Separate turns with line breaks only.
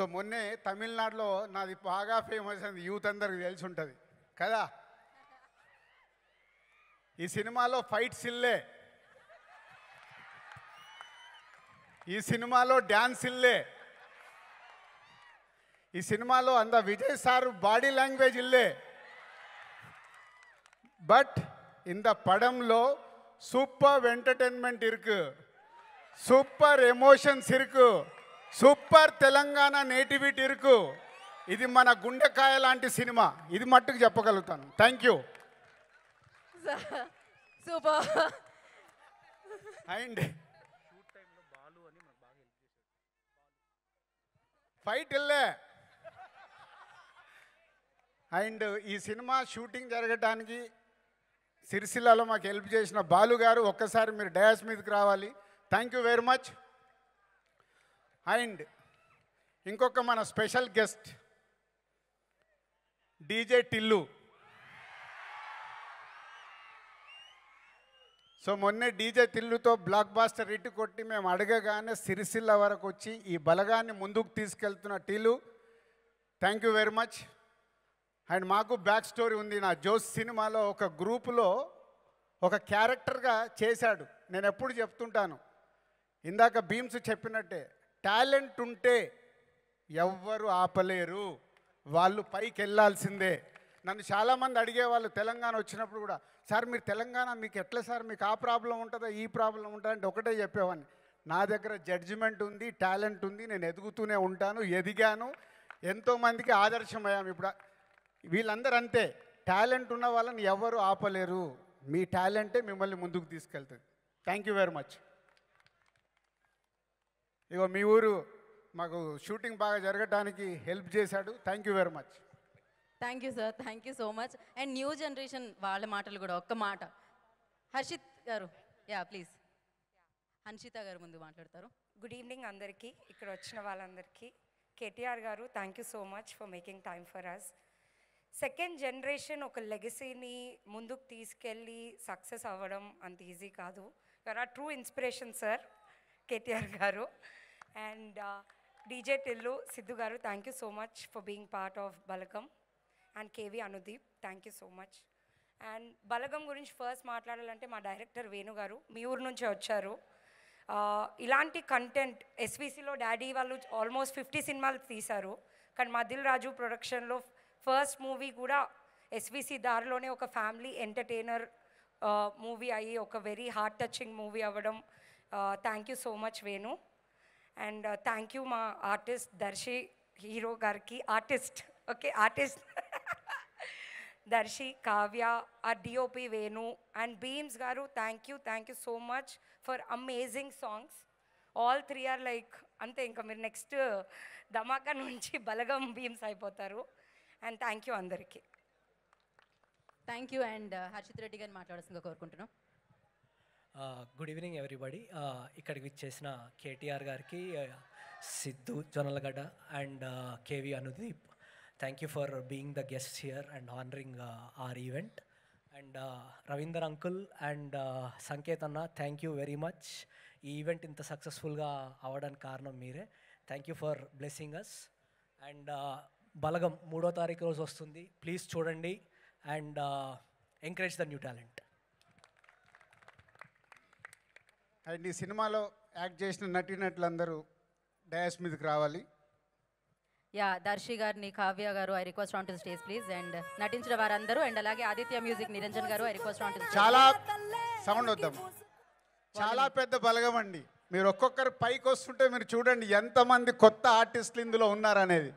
so మొన్నే తమిళనాడులో నాది బాగా ఫేమస్ అయింది యూత్ అందరికి తెలిసి ఉంటుంది కదా ఈ సినిమాలో ఫైట్ సిల్లే ఈ సినిమాలో డ్యాన్స్ ఇల్లే ఈ సినిమాలో అంద విజయ్ సార్ బాడీ లాంగ్వేజ్ ఇల్లే బట్ ఇంత పడంలో సూపర్ ఎంటర్టైన్మెంట్ ఇరుకు సూపర్ ఎమోషన్స్ ఇరుకు సూపర్ తెలంగాణ నేటివిటీరుకు ఇది మన గుండెకాయ లాంటి సినిమా ఇది మట్టుకు చెప్పగలుగుతాను thank you super and fight వెళ్ళే అండ్ ఈ సినిమా షూటింగ్ జరగడానికి సిరిసిల్లలో మాకు హెల్ప్ చేసిన బాలు గారు ఒక్కసారి మీరు డయాస్ మీదకి రావాలి thank you very much and ఇంకొక మన special guest DJ Tillu so మొన్నే డీజే తిల్లుతో బ్లాక్ బాస్టర్ ఇటు కొట్టి మేము అడగగానే సిరిసిల్ల వరకు వచ్చి ఈ బలగాన్ని ముందుకు తీసుకెళ్తున్న Tillu thank you very much and మాకు బ్యాక్ స్టోరీ ఉంది నా జోస్ సినిమాలో ఒక గ్రూపులో ఒక క్యారెక్టర్గా చేశాడు నేను ఎప్పుడు చెప్తుంటాను ఇందాక భీమ్స్ చెప్పినట్టే టాలెంట్ ఉంటే ఎవ్వరు ఆపలేరు వాళ్ళు పైకి వెళ్ళాల్సిందే నన్ను చాలామంది అడిగేవాళ్ళు తెలంగాణ వచ్చినప్పుడు కూడా సార్ మీరు తెలంగాణ మీకు ఎట్లా సార్ మీకు ఆ ప్రాబ్లం ఉంటుందా ఈ ప్రాబ్లం ఉంటుందా అంటే ఒకటే చెప్పేవాడిని నా దగ్గర జడ్జిమెంట్ ఉంది టాలెంట్ ఉంది నేను ఎదుగుతూనే ఉంటాను ఎదిగాను ఎంతోమందికి ఆదర్శమయ్యాము ఇప్పుడు వీళ్ళందరూ అంతే టాలెంట్ ఉన్న వాళ్ళని ఎవరు ఆపలేరు మీ టాలెంటే మిమ్మల్ని ముందుకు తీసుకెళ్తుంది థ్యాంక్ యూ వెరీ మచ్ ఇగో మీ ఊరు మాకు షూటింగ్ బాగా జరగడానికి హెల్ప్ చేశాడు thank you very much
thank you sir thank you so much and new generation వాళ్ళ మాటలు కూడా ఒక్క మాట హర్షిత్ గారు యా ప్లీజ్ హన్షిత గారు ముందు మాట్లాడతారు గుడ్ ఈవినింగ్ అందరికీ ఇక్కడ వచ్చిన
వాళ్ళందరికీ KTR garu thank you so much for making time for us second generation ఒక లెగసీని ముందుకు తీసుకెళ్ళి సక్సెస్ అవ్వడం అంత ఈజీ కాదు are true inspiration sir KTR garu and DJ Tillu Siddhu garu thank you so much for being part of Balagam and KV Anudeep thank you so much and Balagam గురించి first మాట్లాడాలంటే మా డైరెక్టర్ వేణు గారు మీ ఊరు నుంచే వచ్చారు uh, ఇలాంటి కంటెంట్ ఎస్విసిలో డాడీ వాళ్ళు ఆల్మోస్ట్ ఫిఫ్టీ సినిమాలు తీశారు కానీ మా దిల్ రాజు ప్రొడక్షన్లో ఫస్ట్ మూవీ కూడా ఎస్విసి దారిలోనే ఒక ఫ్యామిలీ ఎంటర్టైనర్ మూవీ అయ్యి ఒక వెరీ హార్ట్ టచింగ్ మూవీ అవ్వడం thank you so much Venu and thank uh, you మా ఆర్టిస్ట్ దర్శి హీరో గారికి artist okay artist Darshi Kavya ఆ DOP Venu and Bheems garu thank you thank you so much for amazing songs all three are like అంతే ఇంకా మీరు next Dhamaka నుంచి బలగం బీమ్స్ అయిపోతారు and thank you అందరికీ
thank you and Harshit Reddy గారిని మాట్లాడాల్సిందిగా కోరుకుంటున్నాం
గుడ్ ఈవినింగ్ ఎవ్రీబడి ఇక్కడికి విచ్చేసిన కేటీఆర్ గారికి Siddhu Jonnalagadda and KV Anudeep thank you for being the guest here and honoring our event and Ravinder uncle and Sanket అన్న థ్యాంక్ యూ వెరీ మచ్ ఈ ఈవెంట్ ఇంత సక్సెస్ఫుల్గా అవ్వడానికి కారణం మీరే thank you for blessing us and Balagam మూడో తారీఖు రోజు వస్తుంది ప్లీజ్ చూడండి
and encourage the new talent and ఈ సినిమాలో యాక్ట్ చేసిన నటి నటులందరూ డయాస్ మీదకి రావాలి
యా దర్శి గారిని Kavya garu I request on to stage please and నటించిన వారందరూ అండ్ అలాగే Aditya music Niranjan garu I request on to చాలా
సౌండ్ వద్దాం చాలా పెద్ద బలగం అండి మీరు ఒక్కొక్కరు పైకి వస్తుంటే మీరు చూడండి ఎంతమంది కొత్త ఆర్టిస్టులు ఇందులో ఉన్నారనేది